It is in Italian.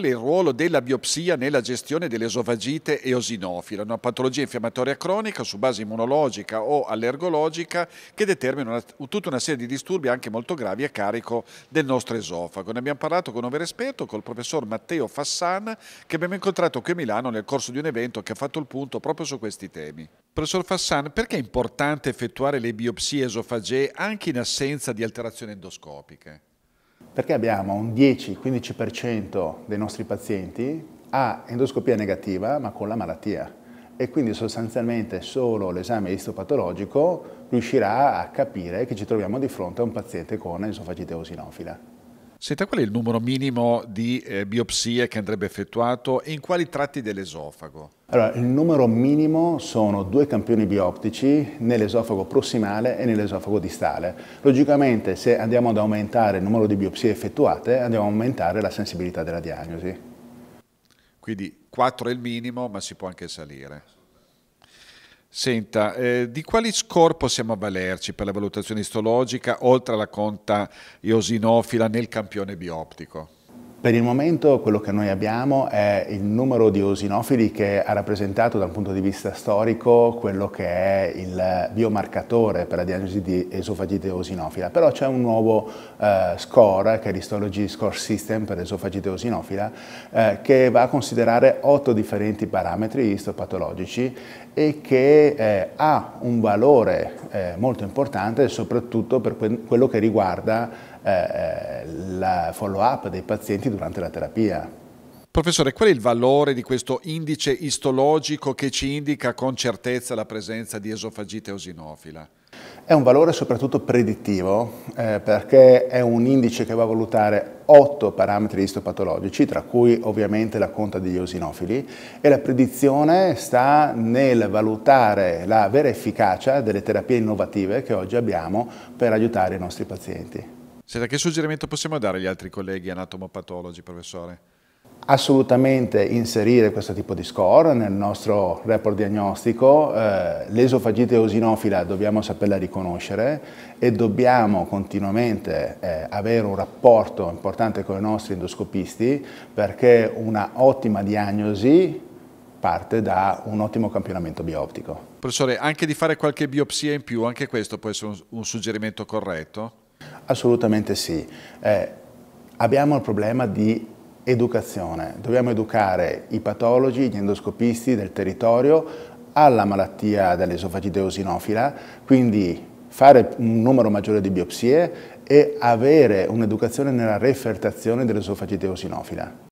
qual è il ruolo della biopsia nella gestione dell'esofagite eosinofila, una patologia infiammatoria cronica su base immunologica o allergologica che determina tutta una serie di disturbi anche molto gravi a carico del nostro esofago. Ne abbiamo parlato con un vero esperto, col professor Matteo Fassan, che abbiamo incontrato qui a Milano nel corso di un evento che ha fatto il punto proprio su questi temi. Professor Fassan, perché è importante effettuare le biopsie esofagee anche in assenza di alterazioni endoscopiche? Perché abbiamo un 10-15% dei nostri pazienti a endoscopia negativa ma con la malattia e quindi sostanzialmente solo l'esame istopatologico riuscirà a capire che ci troviamo di fronte a un paziente con esofagite osinofila. Senta, qual è il numero minimo di eh, biopsie che andrebbe effettuato e in quali tratti dell'esofago? Allora, il numero minimo sono due campioni bioptici nell'esofago prossimale e nell'esofago distale. Logicamente, se andiamo ad aumentare il numero di biopsie effettuate, andiamo ad aumentare la sensibilità della diagnosi. Quindi 4 è il minimo, ma si può anche salire. Senta, eh, di quali score possiamo avvalerci per la valutazione istologica oltre alla conta eosinofila nel campione bioptico? Per il momento quello che noi abbiamo è il numero di osinofili che ha rappresentato da un punto di vista storico quello che è il biomarcatore per la diagnosi di esofagite osinofila, però c'è un nuovo eh, score che è l'Histology Score System per esofagite osinofila eh, che va a considerare otto differenti parametri istopatologici e che eh, ha un valore eh, molto importante soprattutto per que quello che riguarda eh, eh follow-up dei pazienti durante la terapia. Professore, qual è il valore di questo indice istologico che ci indica con certezza la presenza di esofagite osinofila? È un valore soprattutto predittivo eh, perché è un indice che va a valutare otto parametri istopatologici, tra cui ovviamente la conta degli osinofili, e la predizione sta nel valutare la vera efficacia delle terapie innovative che oggi abbiamo per aiutare i nostri pazienti. Senta, che suggerimento possiamo dare agli altri colleghi anatomopatologi, professore? Assolutamente inserire questo tipo di score nel nostro report diagnostico. Eh, l'esofagite eosinofila dobbiamo saperla riconoscere e dobbiamo continuamente eh, avere un rapporto importante con i nostri endoscopisti perché una ottima diagnosi parte da un ottimo campionamento bioptico. Professore, anche di fare qualche biopsia in più, anche questo può essere un, un suggerimento corretto? Assolutamente sì. Eh, abbiamo il problema di educazione. Dobbiamo educare i patologi, gli endoscopisti del territorio alla malattia dell'esofagite eosinofila, quindi fare un numero maggiore di biopsie e avere un'educazione nella refertazione dell'esofagite eosinofila.